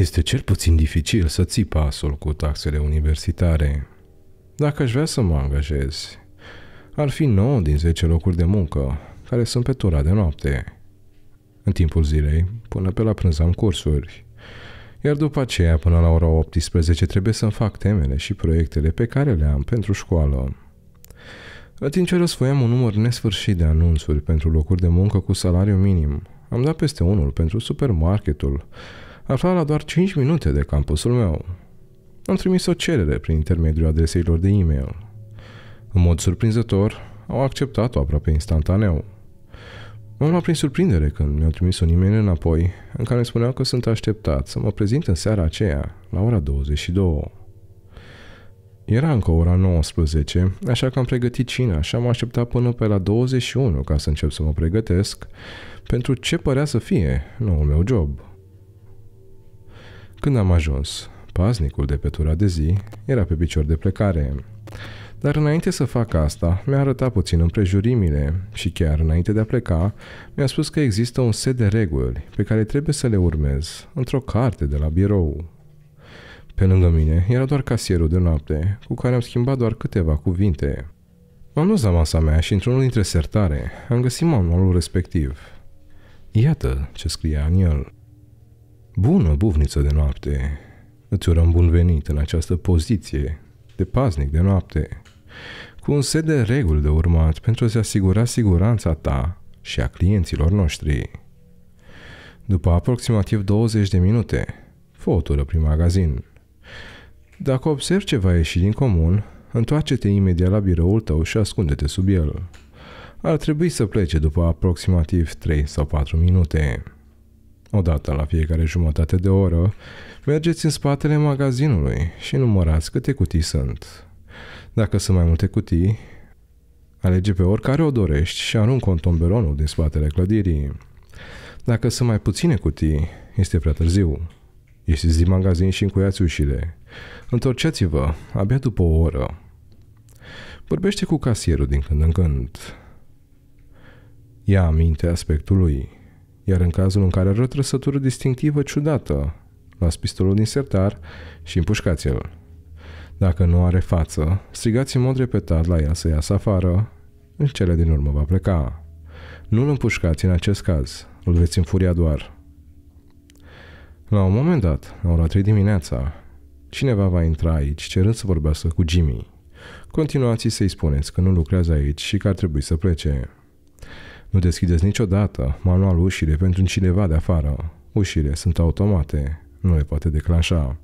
Este cel puțin dificil să ții pasul cu taxele universitare. Dacă aș vrea să mă angajez, ar fi 9 din 10 locuri de muncă care sunt pe tura de noapte. În timpul zilei, până pe la prânz am cursuri, iar după aceea, până la ora 18, trebuie să-mi fac temele și proiectele pe care le am pentru școală. În timp ce răsfoiam un număr nesfârșit de anunțuri pentru locuri de muncă cu salariu minim, am dat peste unul pentru supermarketul, afla la doar 5 minute de campusul meu. Am trimis o cerere prin intermediul adreseilor de e-mail. În mod surprinzător, au acceptat-o aproape instantaneu. M-am luat prin surprindere când mi-au trimis un e-mail înapoi în care îmi spuneau că sunt așteptat să mă prezint în seara aceea, la ora 22. Era încă ora 19, așa că am pregătit cina și am așteptat până pe la 21 ca să încep să mă pregătesc pentru ce părea să fie noul meu job – când am ajuns, paznicul de pe tura de zi era pe picior de plecare. Dar înainte să fac asta, mi-a arătat puțin împrejurimile și chiar înainte de a pleca, mi-a spus că există un set de reguli pe care trebuie să le urmez într-o carte de la birou. Pe lângă mine era doar casierul de noapte, cu care am schimbat doar câteva cuvinte. M-am dus la masa mea și într-unul dintre sertare am găsit manualul respectiv. Iată ce scria în el – Bună bufniță de noapte! Îți urăm bun venit în această poziție de paznic de noapte, cu un set de reguli de urmat pentru a ți asigura siguranța ta și a clienților noștri. După aproximativ 20 de minute, fă o tură prin magazin. Dacă observi ceva ieși din comun, întoarce-te imediat la biroul tău și ascunde-te sub el. Ar trebui să plece după aproximativ 3 sau 4 minute o dată la fiecare jumătate de oră, mergeți în spatele magazinului și numărați câte cutii sunt. Dacă sunt mai multe cutii, alege pe oricare o dorești și arunc un tomberonul din spatele clădirii. Dacă sunt mai puține cutii, este prea târziu. Ieșiți din magazin și încuiați ușile. Întorceți-vă abia după o oră. Vorbește cu casierul din când în când. Ia aminte aspectul lui iar în cazul în care are o trăsătură distinctivă ciudată, las pistolul din sertar și împușcați-l. Dacă nu are față, strigați în mod repetat la el să iasă afară, în cele din urmă va pleca. Nu-l împușcați în acest caz, îl veți înfuria doar. La un moment dat, la ora 3 dimineața, cineva va intra aici cerând să vorbească cu Jimmy. Continuați să-i spuneți că nu lucrează aici și că ar trebui să plece. Nu deschideți niciodată manualul ușile pentru cineva de afară. Ușile sunt automate, nu le poate declanșa.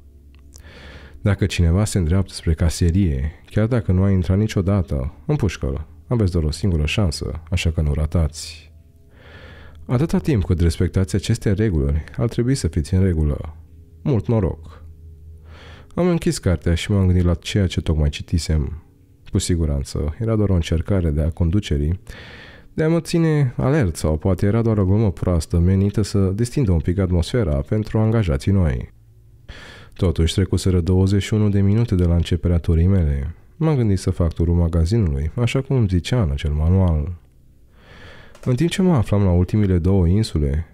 Dacă cineva se îndreaptă spre caserie, chiar dacă nu a intrat niciodată, împușcă-l. Aveți doar o singură șansă, așa că nu ratați. Atâta timp cât respectați aceste reguli, ar trebui să fiți în regulă. Mult noroc! Am închis cartea și m-am gândit la ceea ce tocmai citisem. Cu siguranță, era doar o încercare de a conducerii de a mă ține alert sau poate era doar o glumă proastă menită să distindă un pic atmosfera pentru angajații noi. Totuși trecuseră 21 de minute de la începerea turii mele. M-am gândit să fac turul magazinului, așa cum îmi zicea în acel manual. În timp ce mă aflam la ultimile două insule,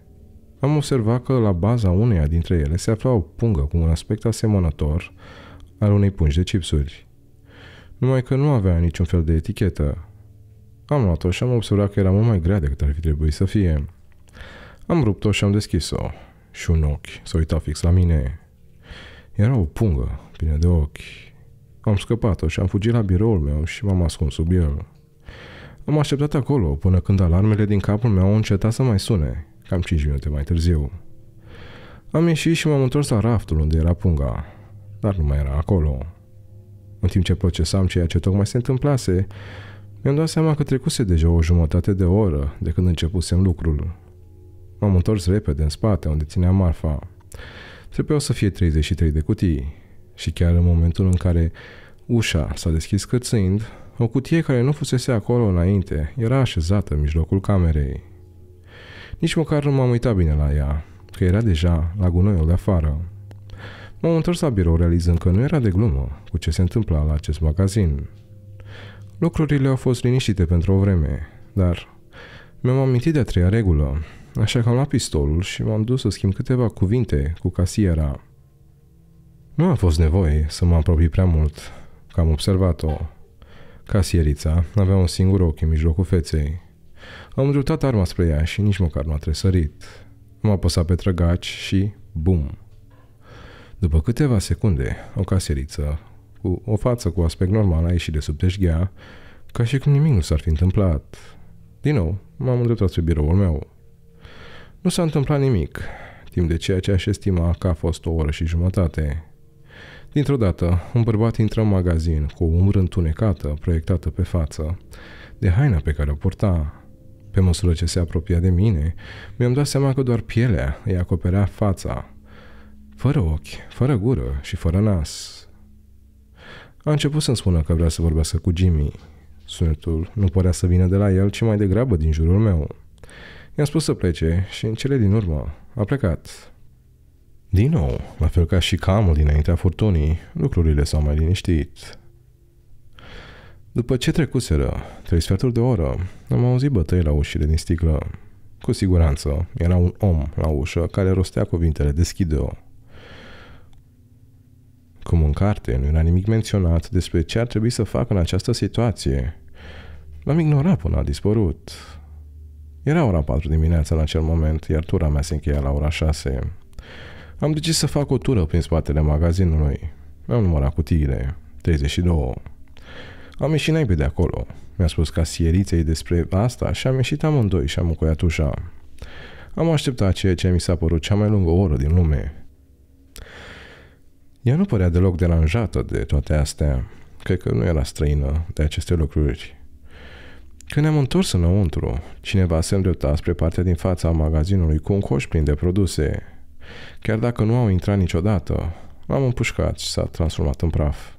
am observat că la baza uneia dintre ele se afla o pungă cu un aspect asemănător al unei pungi de chipsuri. Numai că nu avea niciun fel de etichetă, am luat-o și am observat că era mult mai grea decât ar fi trebuit să fie. Am rupt-o și am deschis-o și un ochi s-a uitat fix la mine. Era o pungă plină de ochi. Am scăpat-o și am fugit la biroul meu și m-am ascuns sub el. Am așteptat acolo până când alarmele din capul meu au încetat să mai sune, cam 5 minute mai târziu. Am ieșit și m-am întors la raftul unde era punga, dar nu mai era acolo. În timp ce procesam ceea ce tocmai se întâmplase, mi-am dat seama că trecuse deja o jumătate de oră de când începusem lucrul. M-am întors repede în spate unde ținea marfa. Trebuiau să fie 33 de cutii și chiar în momentul în care ușa s-a deschis cățând, o cutie care nu fusese acolo înainte era așezată în mijlocul camerei. Nici măcar nu m-am uitat bine la ea, că era deja la gunoiul de afară. M-am întors la birou realizând că nu era de glumă cu ce se întâmpla la acest magazin. Lucrurile au fost liniștite pentru o vreme, dar mi-am amintit de a treia regulă, așa că am luat pistolul și m-am dus să schimb câteva cuvinte cu casiera. Nu a fost nevoie să mă apropii prea mult, că am observat-o. Casierița avea un singur ochi în mijlocul feței. Am îndreptat arma spre ea și nici măcar nu a tresărit. M-a apăsat pe trăgaci și bum! După câteva secunde, o casieriță cu o față cu aspect normal a ieșit de sub teșghea, ca și cum nimic nu s-ar fi întâmplat. Din nou, m-am îndreptat spre biroul meu. Nu s-a întâmplat nimic, timp de ceea ce aș estima că a fost o oră și jumătate. Dintr-o dată, un bărbat intră în magazin cu o umbră întunecată proiectată pe față, de haina pe care o purta. Pe măsură ce se apropia de mine, mi-am dat seama că doar pielea îi acoperea fața, fără ochi, fără gură și fără nas. A început să-mi spună că vrea să vorbească cu Jimmy. Sunetul nu părea să vină de la el, ci mai degrabă din jurul meu. I-am spus să plece și în cele din urmă a plecat. Din nou, la fel ca și camul dinaintea furtunii, lucrurile s-au mai liniștit. După ce trecuseră trei sferturi de oră, am auzit bătăi la ușile din sticlă. Cu siguranță, era un om la ușă care rostea cuvintele deschide-o. Cum în carte, nu era nimic menționat despre ce ar trebui să fac în această situație. L-am ignorat până a dispărut. Era ora 4 dimineața în acel moment, iar tura mea se încheia la ora 6. Am decis să fac o tură prin spatele magazinului. Mi-am numărat cutiile. 32. Am ieșit înainte de acolo. Mi-a spus casieriței despre asta și am ieșit amândoi și am încoiat ușa. Am așteptat ceea ce mi s-a părut cea mai lungă oră din lume. Ea nu părea deloc deranjată de toate astea. Cred că nu era străină de aceste lucruri. Când ne-am întors înăuntru, cineva se îndrepta spre partea din fața magazinului cu un coș plin de produse. Chiar dacă nu au intrat niciodată, l-am împușcat și s-a transformat în praf.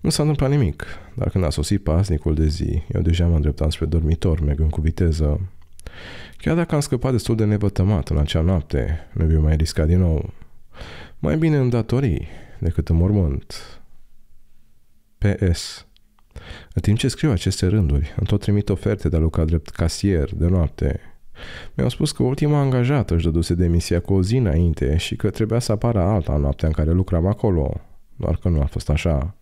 Nu s-a întâmplat nimic, dar când a sosit pasnicul de zi, eu deja mă îndreptam spre dormitor, mergând cu viteză. Chiar dacă am scăpat destul de nevătămat în acea noapte, nu vi mai risca din nou. Mai bine în datorii decât în mormânt. PS. În timp ce scriu aceste rânduri, am tot trimit oferte de a lucra drept casier de noapte. Mi-au spus că ultima angajată își dăduse demisia cu o zi înainte și că trebuia să apară alta noaptea în care lucram acolo, doar că nu a fost așa.